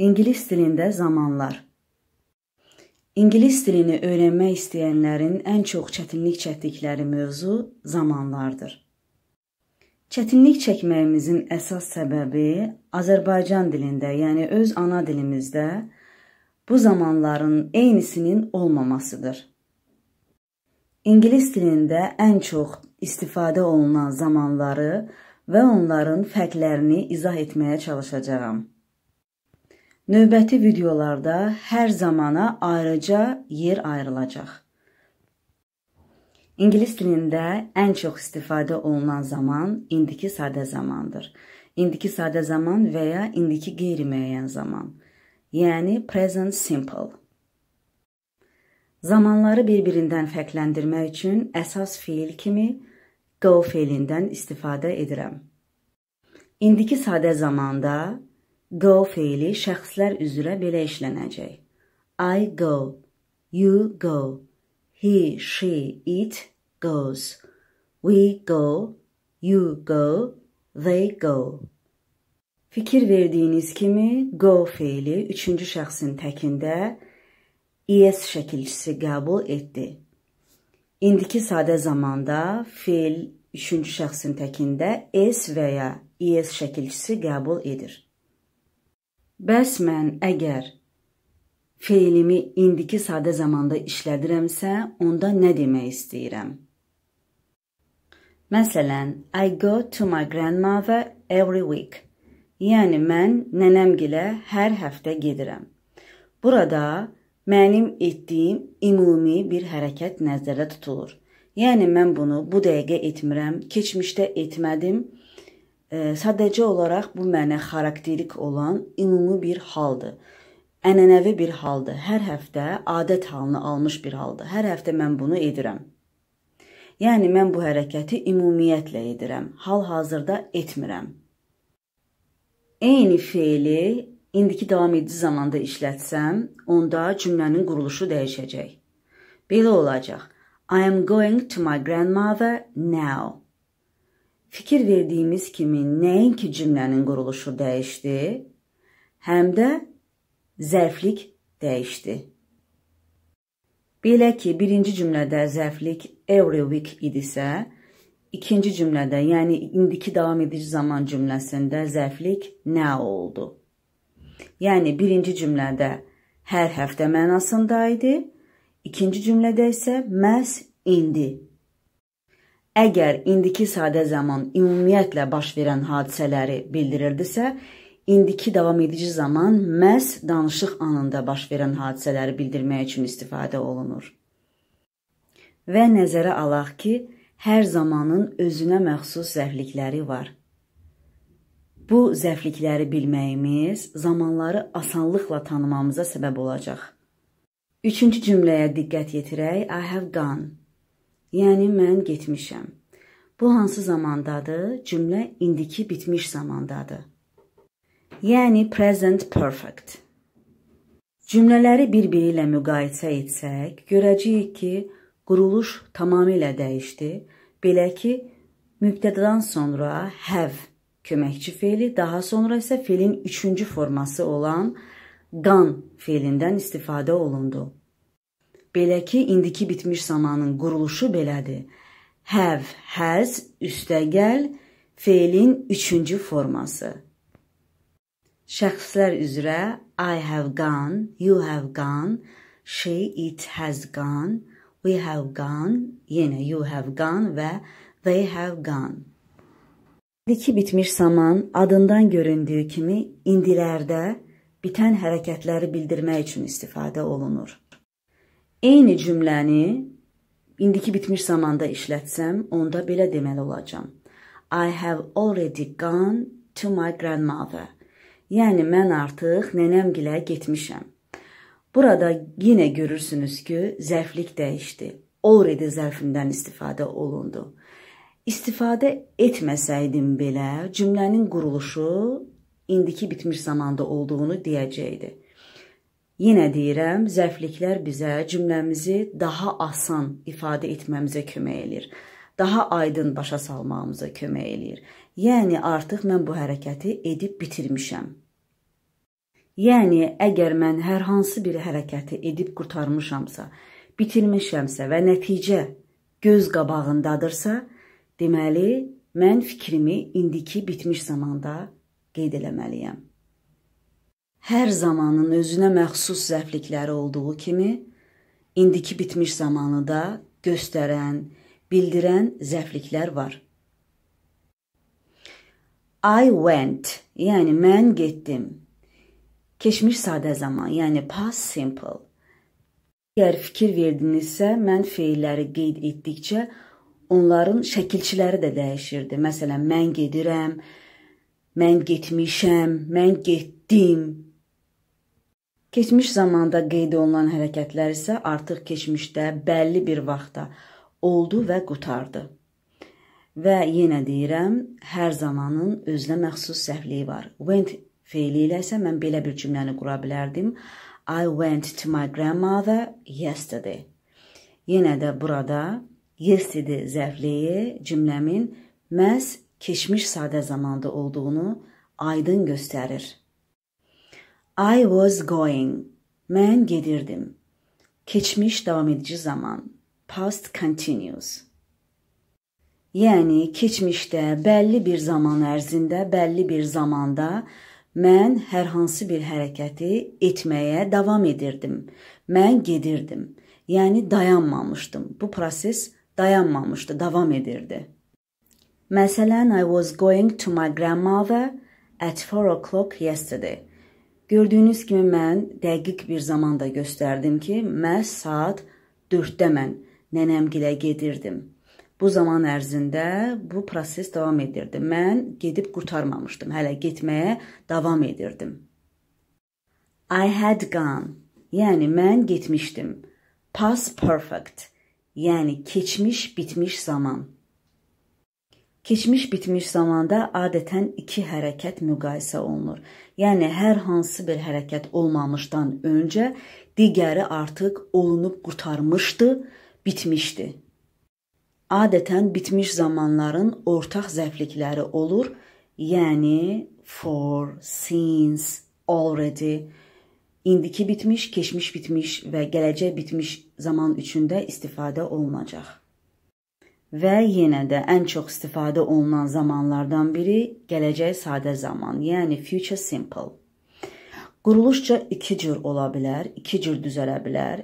İngilis dilində zamanlar. İngilis dilini öyrənmək istəyənlərin ən çox çətinlik çəkdikləri mövzu zamanlardır. Çətinlik çəkməyimizin əsas səbəbi Azərbaycan dilində, yəni öz ana dilimizdə bu zamanların eynisinin olmamasıdır. İngilis dilində ən çox istifadə olunan zamanları və onların fərqlərini izah etməyə çalışacağam. Növbəti videolarda hər zamana ayrıca yer ayrılacaq. İngilis dilində ən çox istifadə olunan zaman indiki sadə zamandır. İndiki sadə zaman və ya indiki qeyri-müəyyən zaman. Yəni present simple. Zamanları bir-birindən fərqləndirmək üçün əsas fiil kimi go feilindən istifadə edirəm. İndiki sadə zamanda Go feili şəxslər üzrə belə işlənəcək. I go, you go, he, she, it goes. We go, you go, they go. Fikir verdiyiniz kimi go feili üçüncü şəxsin təkində es şəkilçisi qəbul etdi. İndiki sadə zamanda feil üçüncü şəxsin təkində es və ya es şəkilçisi qəbul edir. Bəs mən əgər feilimi indiki sadə zamanda işlədirəmsə, onda nə demək istəyirəm? Məsələn, I go to my grandmother every week. Yəni mən nənəmgilə hər həftə gedirəm. Burada mənim etdiyim ümumi bir hərəkət nəzərdə tutulur. Yəni mən bunu bu dəqiqə etmirəm, keçmişdə etmədim sadəcə olaraq bu mənə xarakterik olan ümumi bir haldır. Ənənəvi bir haldır. Hər həftə adət halını almış bir haldır. Hər həftə mən bunu edirəm. Yəni mən bu hərəkəti ümumiyyətlə edirəm. Hal-hazırda etmirəm. Eyni feili indiki davam edici zamanda işlətsəm, onda cümlənin quruluşu dəyişəcək. Belə olacaq: I am going to my grandmother now fikir verdiyimiz kimi nəinki cümlənin quruluşu dəyişdi, həm də zərflik dəyişdi. Belə ki, birinci cümlədə zərflik every week idisə, ikinci cümlədə, yəni indiki davam edici zaman cümləsində zərflik nə oldu? Yəni birinci cümlədə hər həftə mənasında idi, ikinci cümlədə isə məhz indi əgər indiki sadə zaman ümumiyyətlə baş verən hadisələri bildirirdisə, indiki davam edici zaman məhz danışıq anında baş verən hadisələri bildirmək üçün istifadə olunur. Və nəzərə alaq ki, hər zamanın özünə məxsus zəflikləri var. Bu zəflikləri bilməyimiz zamanları asanlıqla tanımamıza səbəb olacaq. Üçüncü cümləyə diqqət yetirək. I have gone. Yəni mən getmişəm. Bu hansı zamandadır? Cümlə indiki bitmiş zamandadır. Yəni present perfect. Cümlələri bir-biri ilə müqayisə etsək, görəcəyik ki, quruluş tamamilə dəyişdi. Belə ki, mübtədadan sonra have köməkçi feili, daha sonra isə feilin üçüncü forması olan gone feilindən istifadə olundu. Belə ki, indiki bitmiş zamanın quruluşu belədir. Have, has üstəgəl feilin üçüncü forması. Şəxslər üzrə I have gone, you have gone, she, it has gone, we have gone, yenə you have gone və they have gone. İndiki bitmiş zaman adından göründüyü kimi indilərdə bitən hərəkətləri bildirmək üçün istifadə olunur eyni cümləni indiki bitmiş zamanda işlətsəm, onda belə deməli olacam. I have already gone to my grandmother. Yəni mən artıq nənəmgilə getmişəm. Burada yenə görürsünüz ki, zərflik dəyişdi. Already zərfindən istifadə olundu. İstifadə etməsəydim belə cümlənin quruluşu indiki bitmiş zamanda olduğunu deyəcəkdi. Yenə deyirəm, zəifliklər bizə cümləmizi daha asan ifadə etməmizə kömək eləyir. Daha aydın başa salmağımıza kömək eləyir. Yəni artıq mən bu hərəkəti edib bitirmişəm. Yəni əgər mən hər hansı bir hərəkəti edib qurtarmışamsa, bitirmişəmsə və nəticə göz qabağındadırsa, deməli mən fikrimi indiki bitmiş zamanda qeyd eləməliyəm. Hər zamanın özünə məxsus zəflikləri olduğu kimi, indiki bitmiş zamanı da göstərən, bildirən zəfliklər var. I went, yəni mən getdim. Keçmiş sadə zaman, yəni past simple. Əgər fikir verdinizsə, mən feilləri qeyd etdikcə onların şəkilçiləri də dəyişirdi. Məsələn, mən gedirəm, mən getmişəm, mən getdim, Keçmiş zamanda qeyd olunan hərəkətlər isə artıq keçmişdə bəlli bir vaxtda oldu və qutardı. Və yenə deyirəm, hər zamanın özünə məxsus səhvliyi var. Went feili ilə isə mən belə bir cümləni qura bilərdim. I went to my grandmother yesterday. Yenə də burada yesterday zəfliyi cümləmin məhz keçmiş sadə zamanda olduğunu aydın göstərir. I was going. Mən gedirdim. Keçmiş davam edici zaman. Past continuous. Yəni keçmişdə bəlli bir zaman ərzində, bəlli bir zamanda mən hər hansı bir hərəkəti etməyə davam edirdim. Mən gedirdim. Yəni dayanmamışdım. Bu proses dayanmamışdı, davam edirdi. Məsələn, I was going to my grandmother at 4 o'clock yesterday. Gördüyünüz kimi mən dəqiq bir zamanda göstərdim ki, məhz saat 4-də mən nənəmgilə gedirdim. Bu zaman ərzində bu proses davam edirdi. Mən gedib qurtarmamışdım, hələ getməyə davam edirdim. I had gone. Yəni mən getmişdim. Past perfect. Yəni keçmiş, bitmiş zaman. Keçmiş bitmiş zamanda adətən iki hərəkət müqayisə olunur. Yəni hər hansı bir hərəkət olmamışdan öncə digəri artıq olunub qurtarmışdı, bitmişdi. Adətən bitmiş zamanların ortaq zəiflikləri olur, yəni for, since, already, indiki bitmiş, keçmiş bitmiş və gələcək bitmiş zaman üçün də istifadə olunacaq. Və yenə də ən çox istifadə olunan zamanlardan biri gələcək sadə zaman, yəni future simple. Quruluşca iki cür ola bilər, iki cür düzələ bilər.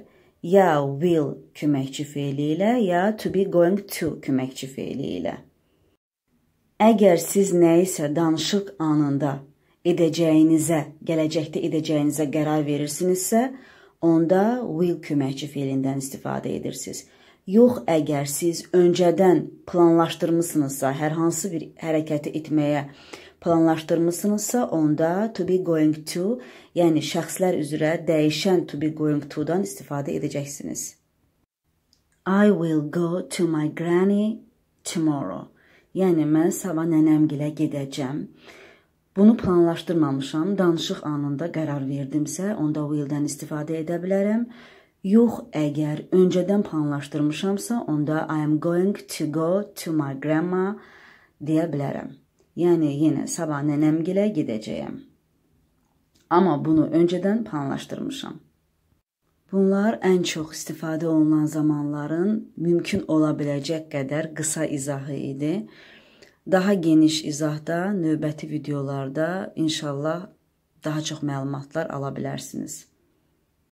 Ya will köməkçi feili ilə, ya to be going to köməkçi feili ilə. Əgər siz nəyisə danışıq anında edəcəyinizə, gələcəkdə edəcəyinizə qərar verirsinizsə, onda will köməkçi feilindən istifadə edirsiniz. Yox, əgər siz öncədən planlaşdırmısınızsa, hər hansı bir hərəkəti etməyə planlaşdırmısınızsa, onda to be going to, yəni şəxslər üzrə dəyişən to be going to-dan istifadə edəcəksiniz. I will go to my granny tomorrow. Yəni mən sabah nənəmgilə gedəcəm. Bunu planlaşdırmamışam, danışıq anında qərar verdimsə, onda will-dən istifadə edə bilərəm. Yox, əgər öncədən planlaşdırmışamsa, onda I am going to go to my grandma deyə bilərəm. Yəni yenə sabah nənəmgilə gedəcəyəm. Amma bunu öncədən planlaşdırmışam. Bunlar ən çox istifadə olunan zamanların mümkün ola biləcək qədər qısa izahı idi. Daha geniş izahda növbəti videolarda inşallah daha çox məlumatlar ala bilərsiniz.